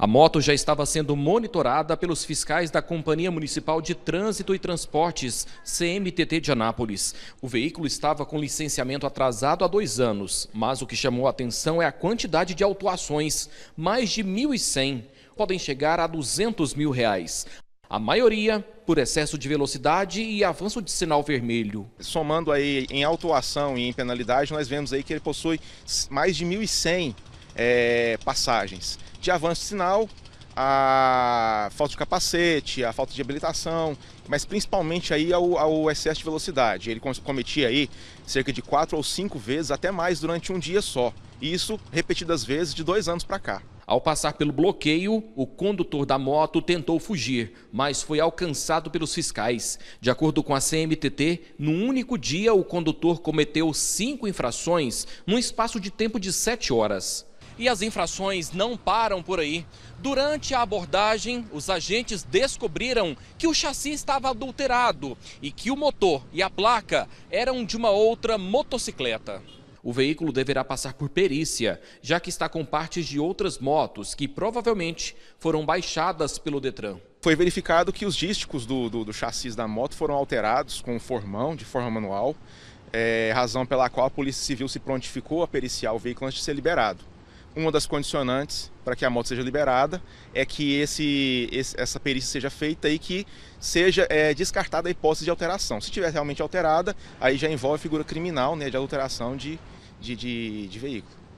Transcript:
A moto já estava sendo monitorada pelos fiscais da Companhia Municipal de Trânsito e Transportes, CMTT de Anápolis. O veículo estava com licenciamento atrasado há dois anos, mas o que chamou a atenção é a quantidade de autuações, mais de 1.100, podem chegar a 200 mil reais. A maioria por excesso de velocidade e avanço de sinal vermelho. Somando aí em autuação e em penalidade, nós vemos aí que ele possui mais de 1.100 é, eh, passagens de avanço de sinal, a falta de capacete, a falta de habilitação, mas principalmente aí ao, ao, excesso de velocidade. Ele cometia aí cerca de quatro ou cinco vezes, até mais, durante um dia só. isso repetidas vezes de dois anos para cá. Ao passar pelo bloqueio, o condutor da moto tentou fugir, mas foi alcançado pelos fiscais. De acordo com a CMTT, num único dia o condutor cometeu cinco infrações num espaço de tempo de sete horas. E as infrações não param por aí. Durante a abordagem, os agentes descobriram que o chassi estava adulterado e que o motor e a placa eram de uma outra motocicleta. O veículo deverá passar por perícia, já que está com partes de outras motos que provavelmente foram baixadas pelo Detran. Foi verificado que os dísticos do, do, do chassi da moto foram alterados com formão, de forma manual, é, razão pela qual a Polícia Civil se prontificou a periciar o veículo antes de ser liberado. Uma das condicionantes para que a moto seja liberada é que esse, esse essa perícia seja feita e que seja é, descartada a hipótese de alteração. Se tiver realmente alterada, aí já envolve figura criminal né, de adulteração de, de, de, de veículo.